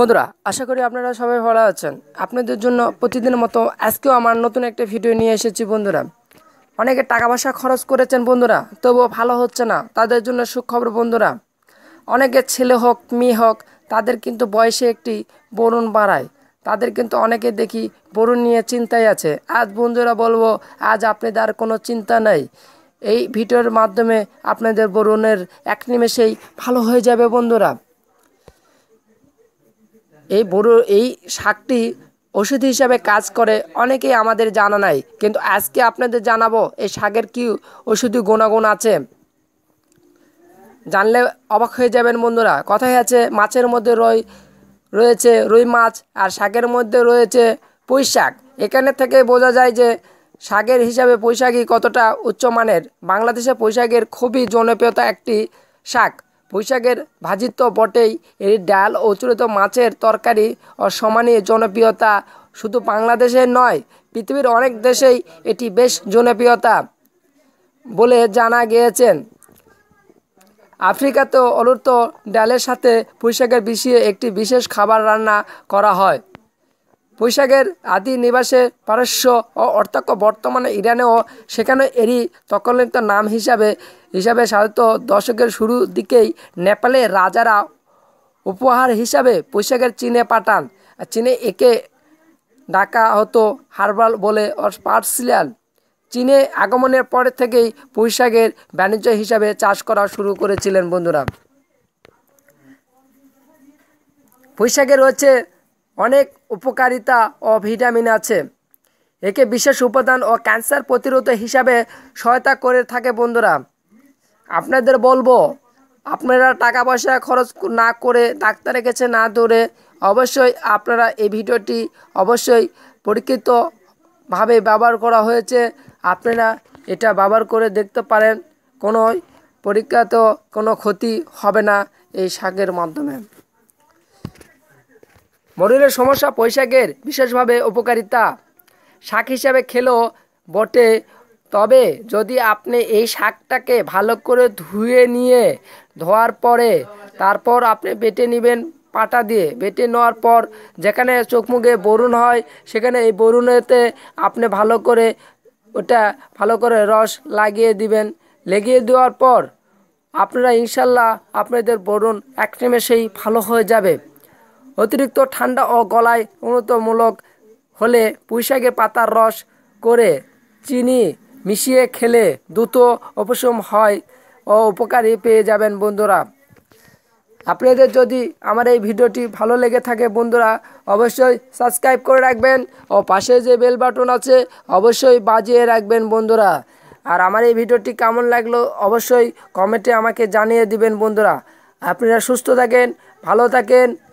বন্ধুরা আশা করি আপনারা সবাই ভালো আছেন আপনাদের জন্য প্রতিদিনের মতো আজকেও আমার নতুন একটা ভিডিও নিয়ে এসেছি বন্ধুরা অনেকে টাকা পয়সা খরচ করেছেন বন্ধুরা তবুও ভালো হচ্ছে না তাদের জন্য সুখবর বন্ধুরা অনেকে ছেলে হোক মেয়ে হোক তাদের কিন্তু বয়সে একটি বরুণ বাড়ায় তাদের কিন্তু অনেকে দেখি বরুণ নিয়ে চিন্তায় আছে আজ বন্ধুরা বলবো আজ আপনাদের কোনো চিন্তা নাই এই ভিডিওর মাধ্যমে আপনাদের বরুণের এক নিমেষেই ভালো হয়ে যাবে বন্ধুরা এই বড় এই শাকটি ওষুধ হিসাবে কাজ করে অনেকেই আমাদের জানা নাই কিন্তু আজকে আপনাদের জানাবো এই শাকের কি ওষুধি গুণাগুণ আছে জানলে অবাক হয়ে যাবেন বন্ধুরা কথাই আছে মাছের মধ্যে রই রয়েছে রুই মাছ আর শাকের মধ্যে রয়েছে পুঁই শাক এখানে থেকে বোঝা যায় যে শাকের হিসাবে পুঁইশাকই কতটা উচ্চমানের বাংলাদেশে পৈশাখের খুবই জনপ্রিয়তা একটি শাক বৈশাখের ভাজিত তো বটেই এই ডাল ও চুরিত মাছের তরকারি অসমানীয় জনপ্রিয়তা শুধু বাংলাদেশে নয় পৃথিবীর অনেক দেশেই এটি বেশ জনপ্রিয়তা বলে জানা গিয়েছেন আফ্রিকাতেও অলুর্ত ডালের সাথে পুঁইশাকের বিষিয়ে একটি বিশেষ খাবার রান্না করা হয় বৈশাখের আদি নিবাসে পারস্য ও অর্থাক্য বর্তমানে ইরানেও সেখানে এরই তকলিত নাম হিসাবে হিসাবে সাধারণত দশকের শুরুর দিকেই নেপালে রাজারা উপহার হিসাবে বৈশাখের চীনে পাঠান চীনে একে ডাকা হতো হার্বাল বলে পার্সিয়াল চীনে আগমনের পরে থেকেই বৈশাখের বাণিজ্য হিসাবে চাষ করা শুরু করেছিলেন বন্ধুরা বৈশাখের রয়েছে অনেক উপকারিতা ও ভিটামিন আছে একে বিশেষ উপাদান ও ক্যান্সার প্রতিরোধ হিসাবে সহায়তা করে থাকে বন্ধুরা আপনাদের বলবো আপনারা টাকা পয়সা খরচ না করে ডাক্তারের কাছে না ধরে অবশ্যই আপনারা এই ভিডিওটি অবশ্যই পরীক্ষিতভাবে ব্যবহার করা হয়েছে আপনারা এটা ব্যবহার করে দেখতে পারেন কোনো তো কোনো ক্ষতি হবে না এই শাকের মাধ্যমে মরুলের সমস্যা পৈশাকের বিশেষভাবে উপকারিতা শাক হিসাবে খেলো বটে তবে যদি আপনি এই শাকটাকে ভালো করে ধুয়ে নিয়ে ধোয়ার পরে তারপর আপনি বেটে নেবেন পাটা দিয়ে বেটে নেওয়ার পর যেখানে চোখ মুখে বরুণ হয় সেখানে এই বরুণেতে আপনি ভালো করে ওটা ভালো করে রস লাগিয়ে দিবেন লেগিয়ে দেওয়ার পর আপনারা ইনশাল্লাহ আপনাদের বরুণ এক সেই ভালো হয়ে যাবে অতিরিক্ত ঠান্ডা ও গলায় উন্নতমূলক হলে পুঁইশাকের পাতার রস করে চিনি মিশিয়ে খেলে দ্রুত উপশম হয় ও উপকারী পেয়ে যাবেন বন্ধুরা আপনাদের যদি আমার এই ভিডিওটি ভালো লেগে থাকে বন্ধুরা অবশ্যই সাবস্ক্রাইব করে রাখবেন ও পাশে যে বেল বাটন আছে অবশ্যই বাজিয়ে রাখবেন বন্ধুরা আর আমার এই ভিডিওটি কেমন লাগলো অবশ্যই কমেন্টে আমাকে জানিয়ে দিবেন বন্ধুরা আপনারা সুস্থ থাকেন ভালো থাকেন